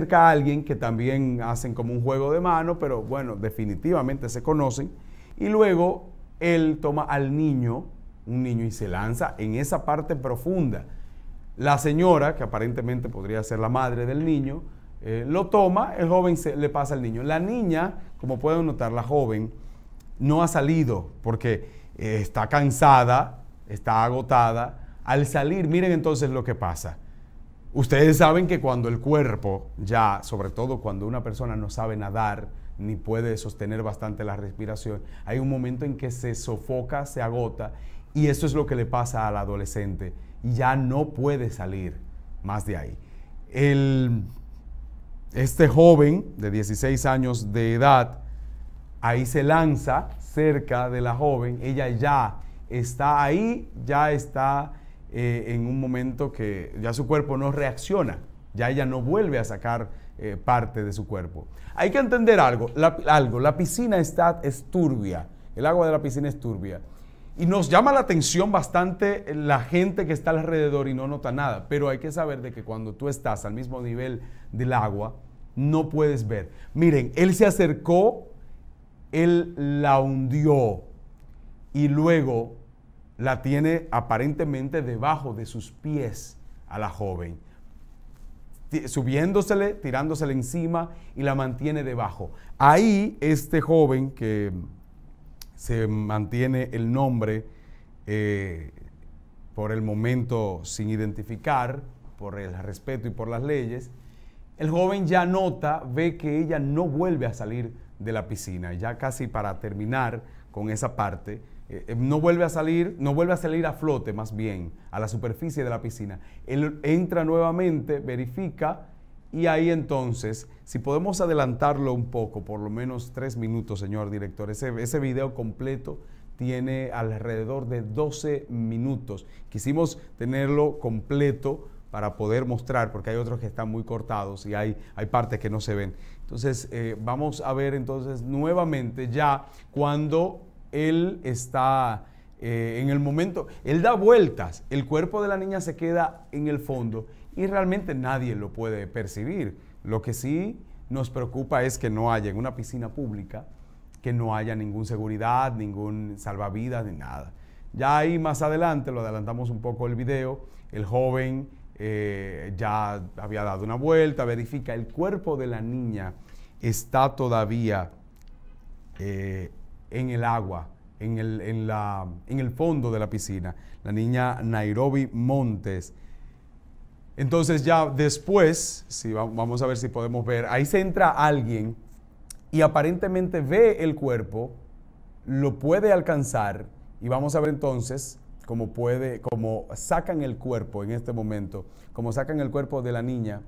acerca a alguien que también hacen como un juego de mano, pero bueno, definitivamente se conocen. Y luego él toma al niño, un niño, y se lanza en esa parte profunda. La señora, que aparentemente podría ser la madre del niño, eh, lo toma, el joven se, le pasa al niño. La niña, como pueden notar, la joven no ha salido porque eh, está cansada, está agotada. Al salir, miren entonces lo que pasa. Ustedes saben que cuando el cuerpo, ya, sobre todo cuando una persona no sabe nadar, ni puede sostener bastante la respiración, hay un momento en que se sofoca, se agota, y eso es lo que le pasa al adolescente, y ya no puede salir más de ahí. este joven de 16 años de edad, ahí se lanza cerca de la joven, ella ya está ahí, ya está eh, en un momento que ya su cuerpo no reacciona, ya ella no vuelve a sacar eh, parte de su cuerpo. Hay que entender algo, la, algo, la piscina está, es turbia, el agua de la piscina es turbia. Y nos llama la atención bastante la gente que está alrededor y no nota nada, pero hay que saber de que cuando tú estás al mismo nivel del agua, no puedes ver. Miren, él se acercó, él la hundió y luego la tiene aparentemente debajo de sus pies a la joven, subiéndosele, tirándosele encima y la mantiene debajo. Ahí este joven que se mantiene el nombre eh, por el momento sin identificar, por el respeto y por las leyes, el joven ya nota, ve que ella no vuelve a salir de la piscina. Ya casi para terminar con esa parte, eh, no vuelve a salir, no vuelve a salir a flote más bien, a la superficie de la piscina. Él entra nuevamente, verifica y ahí entonces, si podemos adelantarlo un poco, por lo menos tres minutos, señor director, ese, video completo tiene alrededor de 12 minutos. Quisimos tenerlo completo para poder mostrar, porque hay otros que están muy cortados y hay, hay partes que no se ven. Entonces, eh, vamos a ver entonces nuevamente ya cuando él está eh, en el momento, él da vueltas, el cuerpo de la niña se queda en el fondo y realmente nadie lo puede percibir. Lo que sí nos preocupa es que no haya en una piscina pública, que no haya ninguna seguridad, ningún salvavidas, ni nada. Ya ahí más adelante, lo adelantamos un poco el video, el joven eh, ya había dado una vuelta, verifica, el cuerpo de la niña está todavía eh, en el agua, en el, la, en el fondo de la piscina, la niña Nairobi Montes. Entonces ya después, si vamos a ver si podemos ver, ahí se entra alguien y aparentemente ve el cuerpo, lo puede alcanzar y vamos a ver entonces cómo puede, cómo sacan el cuerpo en este momento, cómo sacan el cuerpo de la niña.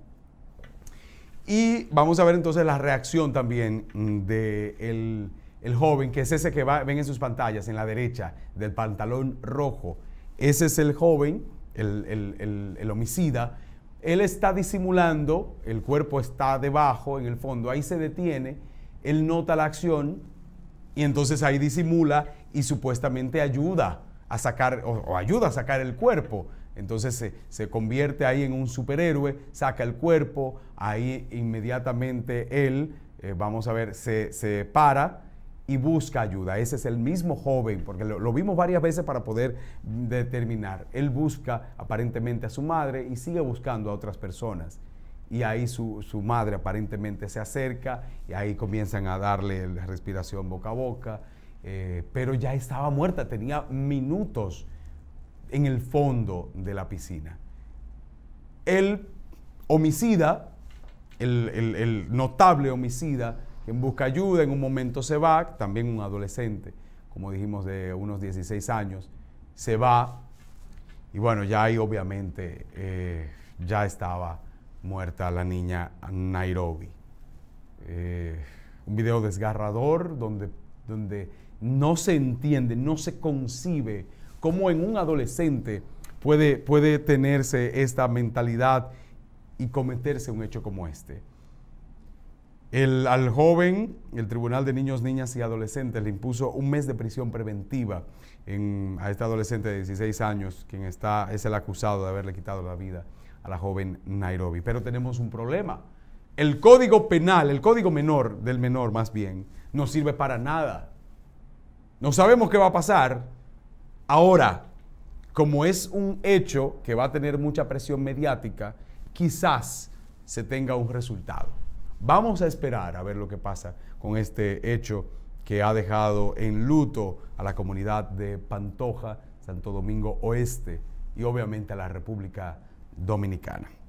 Y vamos a ver entonces la reacción también mm, de el el joven, que es ese que va, ven en sus pantallas, en la derecha, del pantalón rojo. Ese es el joven, el, el, homicida. Él está disimulando, el cuerpo está debajo, en el fondo, ahí se detiene, él nota la acción y entonces ahí disimula y supuestamente ayuda a sacar, o, ayuda a sacar el cuerpo. Entonces se, convierte ahí en un superhéroe, saca el cuerpo, ahí inmediatamente él, eh, vamos a ver, se, se para, y busca ayuda. Ese es el mismo joven, porque lo, vimos varias veces para poder determinar. Él busca aparentemente a su madre y sigue buscando a otras personas. Y ahí su, madre aparentemente se acerca y ahí comienzan a darle la respiración boca a boca, eh, pero ya estaba muerta, tenía minutos en el fondo de la piscina. El homicida, el notable homicida, en busca ayuda en un momento se va, también un adolescente, como dijimos, de unos 16 años, se va y bueno, ya ahí obviamente eh, ya estaba muerta la niña Nairobi. Eh, un video desgarrador donde, donde no se entiende, no se concibe cómo en un adolescente puede, puede tenerse esta mentalidad y cometerse un hecho como este al joven, el Tribunal de Niños, Niñas y Adolescentes le impuso un mes de prisión preventiva a este adolescente de 16 años, quien está, es el acusado de haberle quitado la vida a la joven Nairobi. Pero tenemos un problema. El código penal, el código menor del menor más bien, no sirve para nada. No sabemos qué va a pasar. Ahora, como es un hecho que va a tener mucha presión mediática, quizás se tenga un resultado. Vamos a esperar a ver lo que pasa con este hecho que ha dejado en luto a la comunidad de Pantoja, Santo Domingo Oeste y obviamente a la República Dominicana.